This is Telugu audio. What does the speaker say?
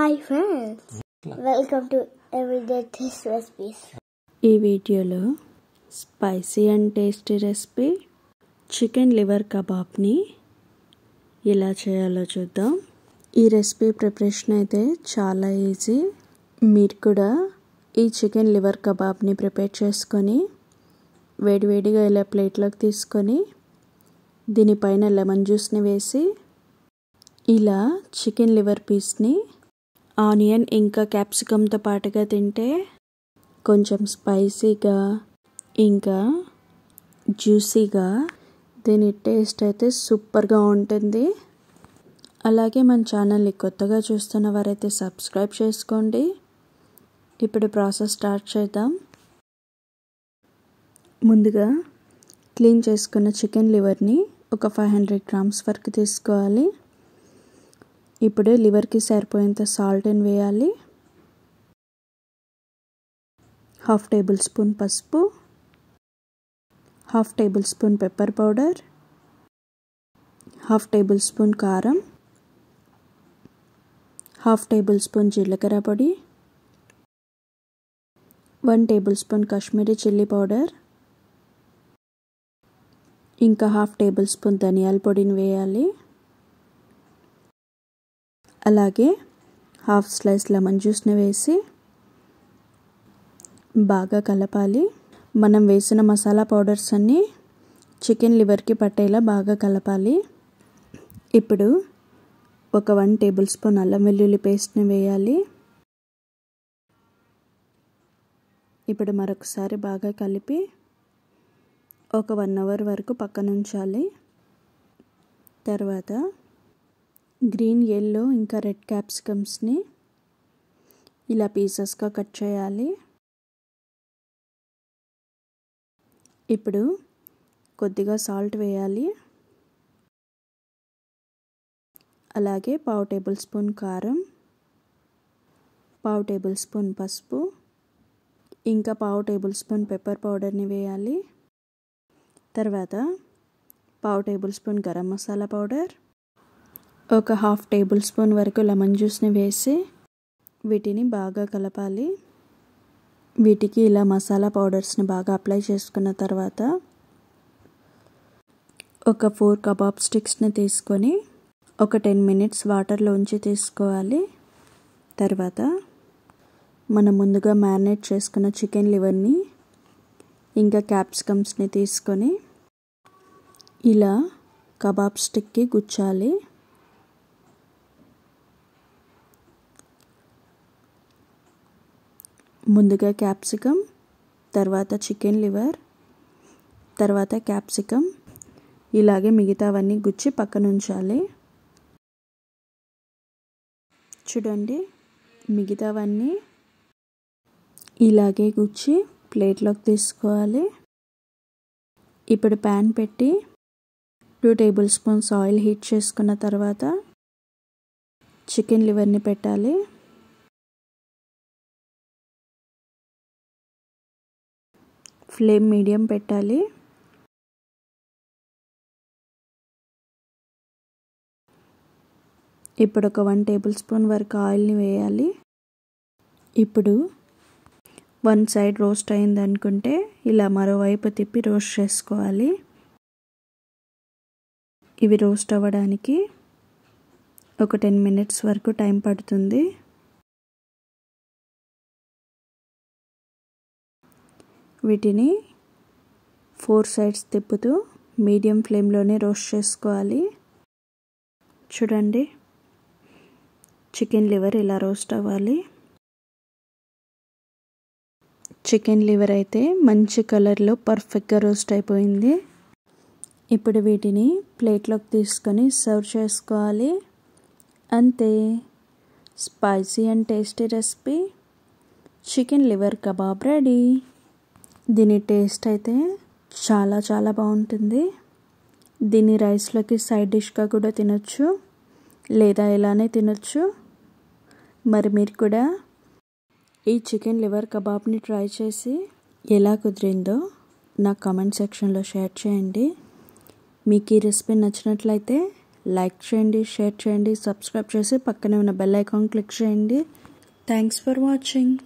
hi friends welcome to everyday taste recipes ఈ వీడియోలో spicy and tasty recipe chicken liver కబాబ్ని ఎలా చేయాలో చూద్దాం ఈ రెసిపీ ప్రిపరేషన్ అయితే చాలా ఈజీ మీరు కూడా ఈ చికెన్ లివర్ కబాబ్ని ప్రిపేర్ చేసుకొని వేడివేడిగా ఇలా ప్లేట్లోకి తీసుకొని దీనిపైన లెమన్ జ్యూస్ని వేసి ఇలా చికెన్ లివర్ పీస్ని ఆనియన్ ఇంకా క్యాప్సికమ్తో పాటుగా తింటే కొంచెం స్పైసీగా ఇంకా జ్యూసీగా దీని టేస్ట్ అయితే సూపర్గా ఉంటుంది అలాగే మన ఛానల్ని కొత్తగా చూస్తున్న వారైతే సబ్స్క్రైబ్ చేసుకోండి ఇప్పుడు ప్రాసెస్ స్టార్ట్ చేద్దాం ముందుగా క్లీన్ చేసుకున్న చికెన్ లివర్ని ఒక ఫైవ్ హండ్రెడ్ గ్రామ్స్ వరకు తీసుకోవాలి ఇప్పుడు లివర్కి సరిపోయేంత సాల్ట్ అని వేయాలి హాఫ్ టేబుల్ స్పూన్ పసుపు half tablespoon pepper powder half tablespoon కారం హాఫ్ టేబుల్ స్పూన్ జీలకర్ర పొడి one tablespoon Kashmiri chilli powder ఇంకా హాఫ్ టేబుల్ స్పూన్ ధనియాల పొడిని వేయాలి అలాగే హాఫ్ స్లైస్ లెమన్ జ్యూస్ని వేసి బాగా కలపాలి మనం వేసిన మసాలా పౌడర్స్ అన్నీ చికెన్ లివర్కి పట్టేలా బాగా కలపాలి ఇప్పుడు ఒక వన్ టేబుల్ స్పూన్ అల్లం వెల్లుల్లి పేస్ట్ని వేయాలి ఇప్పుడు మరొకసారి బాగా కలిపి ఒక వన్ అవర్ వరకు పక్కనుంచాలి తర్వాత గ్రీన్ ఎల్లో ఇంకా రెడ్ క్యాప్సికమ్స్ని ఇలా పీసెస్గా కట్ చేయాలి ఇప్పుడు కొద్దిగా సాల్ట్ వేయాలి అలాగే పావు టేబుల్ స్పూన్ కారం పావు టేబుల్ స్పూన్ పసుపు ఇంకా పావు టేబుల్ స్పూన్ పెప్పర్ పౌడర్ని వేయాలి తర్వాత పావు tablespoon garam masala powder ఒక హాఫ్ టేబుల్ స్పూన్ వరకు లెమన్ జ్యూస్ని వేసి వీటిని బాగా కలపాలి వీటికి ఇలా మసాలా పౌడర్స్ని బాగా అప్లై చేసుకున్న తర్వాత ఒక ఫోర్ కబాబ్ స్టిక్స్ని తీసుకొని ఒక టెన్ మినిట్స్ వాటర్లో ఉంచి తీసుకోవాలి తర్వాత మనం ముందుగా మ్యారినేట్ చేసుకున్న చికెన్ లివర్ని ఇంకా క్యాప్సికమ్స్ని తీసుకొని ఇలా కబాబ్ స్టిక్కి గుచ్చాలి ముందుగా క్యాప్సికమ్ తర్వాత చికెన్ లివర్ తర్వాత క్యాప్సికమ్ ఇలాగే మిగతావన్నీ గుచ్చి పక్కన ఉంచాలి చూడండి మిగతావన్నీ ఇలాగే గుచ్చి ప్లేట్లోకి తీసుకోవాలి ఇప్పుడు ప్యాన్ పెట్టి two tablespoons oil heat చేసుకున్న తర్వాత చికెన్ లివర్ని పెట్టాలి ఫ్లేమ్ మీడియం పెట్టాలి ఇప్పుడు ఒక వన్ టేబుల్ స్పూన్ వరకు ఆయిల్ని వేయాలి ఇప్పుడు వన్ సైడ్ రోస్ట్ అయింది అనుకుంటే ఇలా మరోవైపు తిప్పి రోస్ట్ చేసుకోవాలి ఇవి రోస్ట్ అవ్వడానికి ఒక టెన్ మినిట్స్ వరకు టైం పడుతుంది వీటిని ఫోర్ సైడ్స్ తిప్పుతూ మీడియం ఫ్లేమ్లోనే రోస్ట్ చేసుకోవాలి చూడండి చికెన్ లివర్ ఇలా రోస్ట్ అవ్వాలి చికెన్ లివర్ అయితే మంచి కలర్లో పర్ఫెక్ట్గా రోస్ట్ అయిపోయింది ఇప్పుడు వీటిని ప్లేట్లోకి తీసుకొని సర్వ్ చేసుకోవాలి అంతే spicy and tasty recipe chicken liver kebab ready దీని టేస్ట్ అయితే చాలా చాలా బాగుంటుంది దీన్ని రైస్లోకి సైడ్ డిష్గా కూడా తినొచ్చు లేదా ఇలానే తినొచ్చు మరి మీరు కూడా ఈ చికెన్ లివర్ కబాబ్ని ట్రై చేసి ఎలా కుదిరిందో నా కామెంట్ సెక్షన్లో షేర్ చేయండి మీకు ఈ రెసిపీ నచ్చినట్లయితే లైక్ చేయండి షేర్ చేయండి సబ్స్క్రైబ్ చేసి పక్కనే ఉన్న బెల్ ఐకాన్ క్లిక్ చేయండి థ్యాంక్స్ ఫర్ వాచింగ్